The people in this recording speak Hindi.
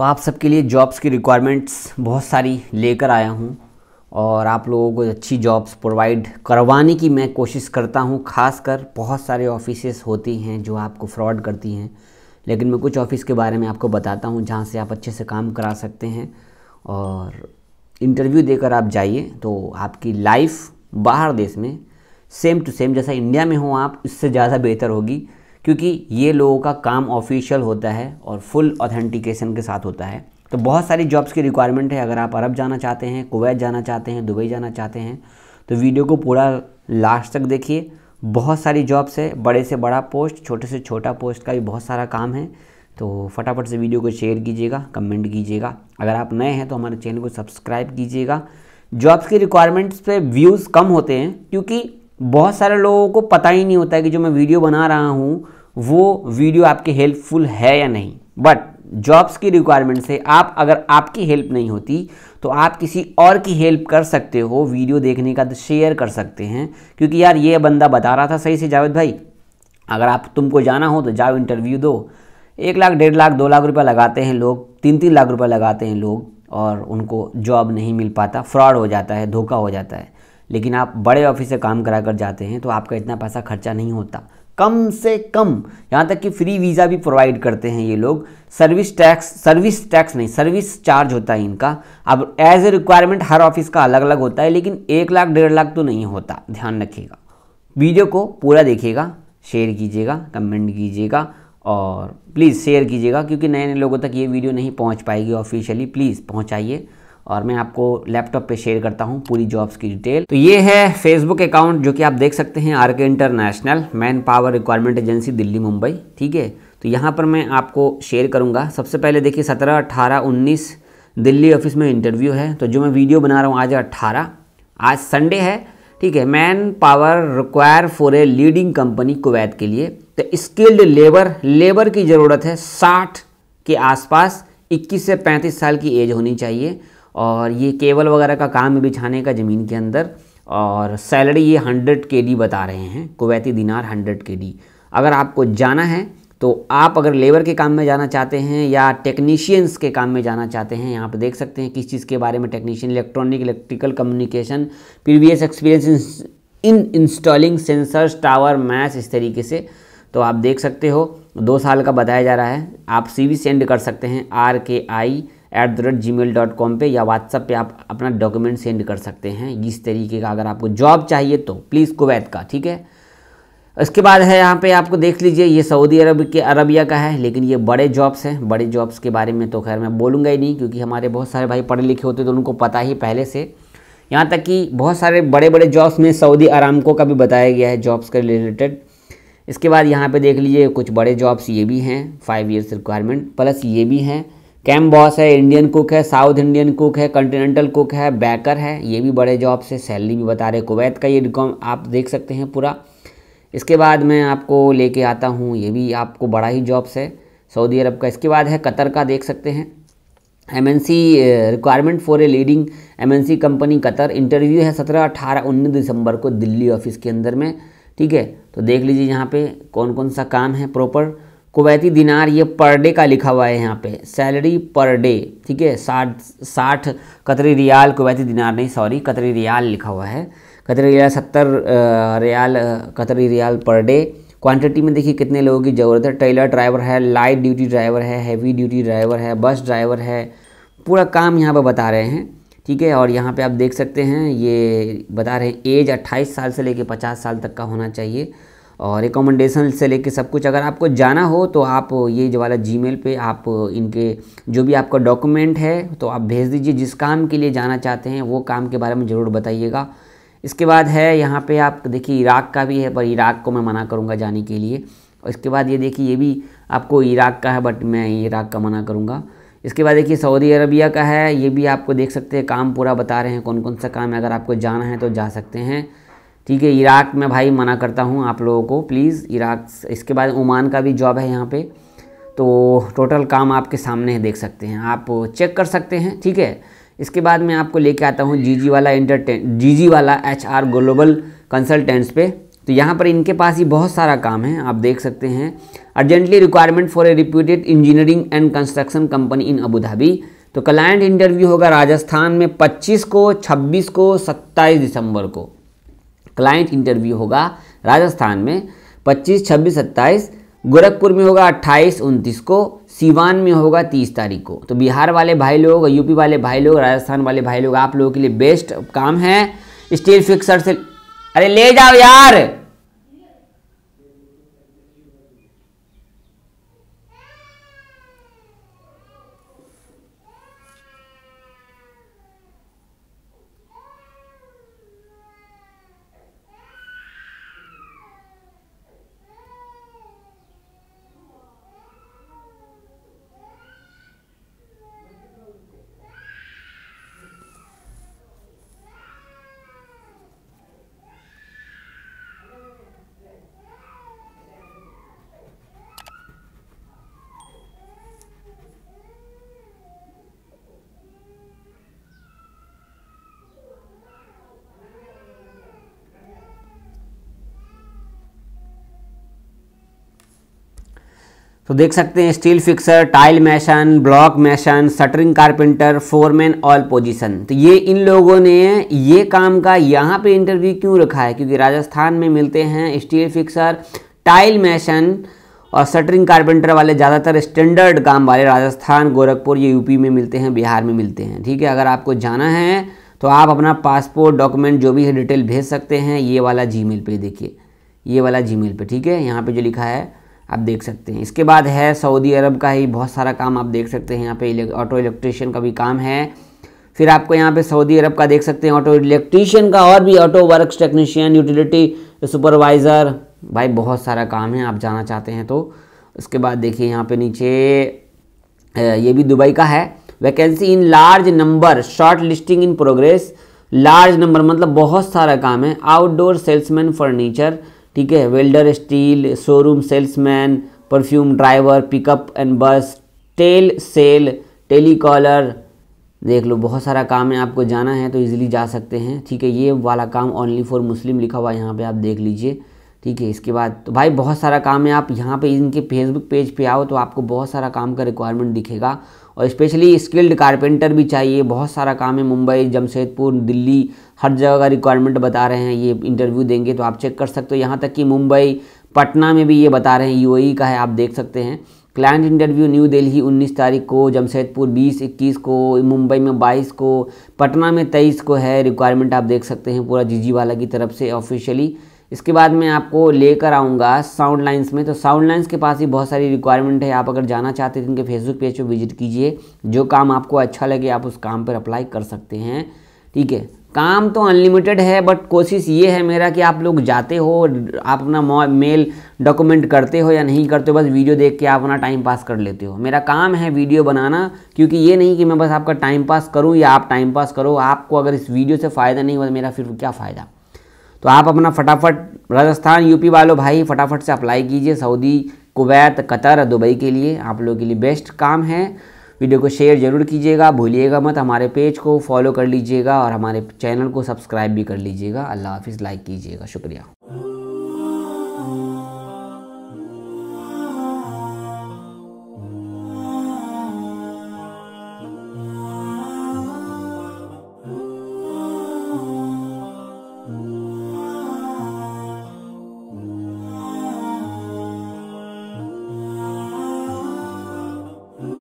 तो आप सबके लिए जॉब्स की रिक्वायरमेंट्स बहुत सारी लेकर आया हूँ और आप लोगों को अच्छी जॉब्स प्रोवाइड करवाने की मैं कोशिश करता हूँ खासकर बहुत सारे ऑफिसेस होती हैं जो आपको फ्रॉड करती हैं लेकिन मैं कुछ ऑफिस के बारे में आपको बताता हूँ जहाँ से आप अच्छे से काम करा सकते हैं और इंटरव्यू देकर आप जाइए तो आपकी लाइफ बाहर देश में सेम टू सेम जैसा इंडिया में हो आप उससे ज़्यादा बेहतर होगी क्योंकि ये लोगों का काम ऑफिशियल होता है और फुल ऑथेंटिकेशन के साथ होता है तो बहुत सारी जॉब्स की रिक्वायरमेंट है अगर आप अरब जाना चाहते हैं कुवैत जाना चाहते हैं दुबई जाना चाहते हैं तो वीडियो को पूरा लास्ट तक देखिए बहुत सारी जॉब्स है बड़े से बड़ा पोस्ट छोटे से छोटा पोस्ट का भी बहुत सारा काम है तो फटाफट से वीडियो को शेयर कीजिएगा कमेंट कीजिएगा अगर आप नए हैं तो हमारे चैनल को सब्सक्राइब कीजिएगा जॉब्स की रिक्वायरमेंट्स पे व्यूज़ कम होते हैं क्योंकि बहुत सारे लोगों को पता ही नहीं होता है कि जो मैं वीडियो बना रहा हूँ वो वीडियो आपके हेल्पफुल है या नहीं बट जॉब्स की रिक्वायरमेंट से आप अगर आपकी हेल्प नहीं होती तो आप किसी और की हेल्प कर सकते हो वीडियो देखने का शेयर कर सकते हैं क्योंकि यार ये बंदा बता रहा था सही से जावेद भाई अगर आप तुमको जाना हो तो जाओ इंटरव्यू दो एक लाख डेढ़ लाख दो लाख रुपये लगाते हैं लोग तीन तीन लाख रुपये लगाते हैं लोग और उनको जॉब नहीं मिल पाता फ्रॉड हो जाता है धोखा हो जाता है लेकिन आप बड़े ऑफिस से काम करा कर जाते हैं तो आपका इतना पैसा खर्चा नहीं होता कम से कम यहाँ तक कि फ्री वीज़ा भी प्रोवाइड करते हैं ये लोग सर्विस टैक्स सर्विस टैक्स नहीं सर्विस चार्ज होता है इनका अब एज ए रिक्वायरमेंट हर ऑफिस का अलग अलग होता है लेकिन एक लाख डेढ़ लाख तो नहीं होता ध्यान रखिएगा वीडियो को पूरा देखिएगा शेयर कीजिएगा कमेंट कीजिएगा और प्लीज़ शेयर कीजिएगा क्योंकि नए नए लोगों तक ये वीडियो नहीं पहुँच पाएगी ऑफिशियली प्लीज़ पहुँचाइए और मैं आपको लैपटॉप पे शेयर करता हूँ पूरी जॉब्स की डिटेल तो ये है फेसबुक अकाउंट जो कि आप देख सकते हैं R K international man power requirement agency Delhi Mumbai ठीक है तो यहाँ पर मैं आपको शेयर करूँगा सबसे पहले देखिए सत्रह अट्ठारह उन्नीस दिल्ली ऑफिस में इंटरव्यू है तो जो मैं वीडियो बना रहा हूँ आज अट्ठारह आज संडे है ठीक है man power require for a leading company Kuwait के लिए तो स्किल्ड लेबर लेबर की ज़रूरत है साठ के आसपास 21 से 35 साल की एज होनी चाहिए और ये केबल वगैरह का काम है बिछाने का ज़मीन के अंदर और सैलरी ये हंड्रेड के डी बता रहे हैं कुवैती दिनार हंड्रेड के डी अगर आपको जाना है तो आप अगर लेबर के काम में जाना चाहते हैं या टेक्नीशियंस के काम में जाना चाहते हैं यहाँ पर देख सकते हैं किस चीज़ के बारे में technician electronic electrical communication previous experience in installing sensors tower match इस तरीके से तो आप देख सकते हो दो साल का बताया जा रहा है आप सी सेंड कर सकते हैं R K I at the rate Gmail dot com पर या व्हाट्सअप पर आप अपना डॉक्यूमेंट सेंड कर सकते हैं इस तरीके का अगर आपको जॉब चाहिए तो प्लीज़ कुवैत का ठीक है इसके बाद है यहाँ पे आपको देख लीजिए ये सऊदी अरब के अरबिया का है लेकिन ये बड़े जॉब्स हैं बड़े जॉब्स के बारे में तो खैर मैं बोलूँगा ही नहीं क्योंकि हमारे बहुत सारे भाई पढ़े लिखे होते तो उनको पता ही पहले से यहाँ तक कि बहुत सारे बड़े बड़े जॉब्स में सऊदी आरामको का भी बताया गया है जॉब्स के रिलेटेड इसके बाद यहाँ पे देख लीजिए कुछ बड़े जॉब्स ये भी हैं फाइव ईयर्स रिक्वायरमेंट प्लस ये भी हैं कैम बॉस है इंडियन कुक है साउथ इंडियन कुक है कंटिनेंटल कुक है बैकर है ये भी बड़े जॉब से सैलरी भी बता रहे कुवैत का ये रिकॉम आप देख सकते हैं पूरा इसके बाद मैं आपको लेके आता हूँ ये भी आपको बड़ा ही जॉब्स है सऊदी अरब का इसके बाद है कतर का देख सकते हैं M N C requirement for a leading M N C company Qatar interview है सत्रह अठारह उन्नीस दिसंबर को दिल्ली ऑफिस के अंदर में ठीक है तो देख लीजिए यहाँ पे कौन कौन सा काम है प्रॉपर कुवैती दिनार ये पर डे का लिखा हुआ है यहाँ पे सैलरी पर डे ठीक है साठ साठ कतरी रियाल कुवैती दिनार नहीं सॉरी कतरी रियाल लिखा हुआ है कतरी रियाल सत्तर रियाल कतरी रियाल पर डे क्वांटिटी में देखिए कितने लोगों की ज़रूरत है टेलर ड्राइवर है लाइट ड्यूटी ड्राइवर है हैवी ड्यूटी ड्राइवर है बस ड्राइवर है पूरा काम यहाँ पर बता रहे हैं ठीक है और यहाँ पर आप देख सकते हैं ये बता रहे हैं एज अट्ठाईस साल से लेकर पचास साल तक का होना चाहिए और रिकमेंडेशन से लेके सब कुछ अगर आपको जाना हो तो आप ये जो वाला मेल पर आप इनके जो भी आपका डॉक्यूमेंट है तो आप भेज दीजिए जिस काम के लिए जाना चाहते हैं वो काम के बारे में ज़रूर बताइएगा इसके बाद है यहाँ पे आप देखिए इराक का भी है पर इराक को मैं मना करूँगा जाने के लिए और इसके बाद ये देखिए ये भी आपको इराक का है बट मैं इराक का मना करूँगा इसके बाद देखिए सऊदी अरबिया का है ये भी आपको देख सकते हैं काम पूरा बता रहे हैं कौन कौन सा काम है अगर आपको जाना है तो जा सकते हैं ठीक है इराक में भाई मना करता हूँ आप लोगों को प्लीज़ इराक इसके बाद ओमान का भी जॉब है यहाँ पे तो टोटल काम आपके सामने है देख सकते हैं आप चेक कर सकते हैं ठीक है इसके बाद मैं आपको लेके आता हूँ जी जी वाला इंटरटेन जी जी वाला एच आर ग्लोबल कंसल्टेंट्स पे तो यहाँ पर इनके पास ही बहुत सारा काम है आप देख सकते हैं urgently requirement for a reputed engineering and construction company in Abu Dhabi तो क्लाइंट इंटरव्यू होगा राजस्थान में 25 को 26 को 27 दिसंबर को क्लाइंट इंटरव्यू होगा राजस्थान में 25, 26, 27 गोरखपुर में होगा 28, 29 को सीवान में होगा 30 तारीख को तो बिहार वाले भाई लोग यूपी वाले भाई लोग राजस्थान वाले भाई लोग आप लोगों के लिए बेस्ट काम है स्टील फिक्सर से अरे ले जाओ यार तो देख सकते हैं steel fixer tile mason block mason shuttering carpenter foreman all position तो ये इन लोगों ने ये काम का यहाँ पे इंटरव्यू क्यों रखा है क्योंकि राजस्थान में मिलते हैं स्टील फिक्सर टाइल मैशन और सटरिंग कारपेंटर वाले ज़्यादातर स्टैंडर्ड काम वाले राजस्थान गोरखपुर ये यूपी में मिलते हैं बिहार में मिलते हैं ठीक है अगर आपको जाना है तो आप अपना पासपोर्ट डॉक्यूमेंट जो भी है डिटेल भेज सकते हैं ये वाला जी पे देखिए ये वाला जी पे ठीक है यहाँ पे जो लिखा है आप देख सकते हैं इसके बाद है सऊदी अरब का ही बहुत सारा काम आप देख सकते हैं यहाँ पे ऑटो इलेक्ट्रिशियन का भी काम है फिर आपको यहाँ पे सऊदी अरब का देख सकते हैं ऑटो इलेक्ट्रिशियन का और भी auto works technician utility supervisor भाई बहुत सारा काम है आप जाना चाहते हैं तो उसके बाद देखिए यहाँ पे नीचे ये भी दुबई का है vacancy in large number short listing in progress large number मतलब बहुत सारा काम है आउटडोर सेल्समैन फर्नीचर ठीक है welder steel showroom salesman perfume driver pickup and bus tele sale telecaller देख लो बहुत सारा काम है आपको जाना है तो इजीली जा सकते हैं ठीक है ये वाला काम ओनली फॉर मुस्लिम लिखा हुआ यहाँ पे आप देख लीजिए ठीक है इसके बाद तो भाई बहुत सारा काम है आप यहाँ पे इनके फेसबुक पेज पे आओ तो आपको बहुत सारा काम का रिक्वायरमेंट दिखेगा और स्पेशली स्किल्ड कारपेंटर भी चाहिए बहुत सारा काम है मुंबई जमशेदपुर दिल्ली हर जगह का रिक्वायरमेंट बता रहे हैं ये इंटरव्यू देंगे तो आप चेक कर सकते हो यहाँ तक कि मुंबई पटना में भी ये बता रहे हैं यू e का है आप देख सकते हैं क्लाइंट इंटरव्यू न्यू दिल्ली 19 तारीख को जमशेदपुर 20 21 को मुंबई में 22 को पटना में 23 को है रिक्वायरमेंट आप देख सकते हैं पूरा जीजी वाला की तरफ से ऑफिशियली इसके बाद मैं आपको लेकर आऊँगा साउंड लाइन्स में तो साउंड लाइन्स के पास ही बहुत सारी रिक्वायरमेंट है आप अगर जाना चाहते हैं तो इनके फेसबुक पेज पर विजिट कीजिए जो काम आपको अच्छा लगे आप उस काम पर अप्लाई कर सकते हैं ठीक है काम तो अनलिमिटेड है बट कोशिश ये है मेरा कि आप लोग जाते हो आप अपना मेल डॉक्यूमेंट करते हो या नहीं करते हो बस वीडियो देख के आप अपना टाइम पास कर लेते हो मेरा काम है वीडियो बनाना क्योंकि ये नहीं कि मैं बस आपका टाइम पास करूँ या आप टाइम पास करो आपको अगर इस वीडियो से फ़ायदा नहीं हुआ तो मेरा फिर क्या फ़ायदा तो आप अपना फटाफट राजस्थान यूपी वालों भाई फटाफट से अप्लाई कीजिए सऊदी कुवैत कतर दुबई के लिए आप लोगों के लिए बेस्ट काम है वीडियो को शेयर ज़रूर कीजिएगा भूलिएगा मत हमारे पेज को फॉलो कर लीजिएगा और हमारे चैनल को सब्सक्राइब भी कर लीजिएगा अल्लाह हाफिज़ लाइक कीजिएगा शुक्रिया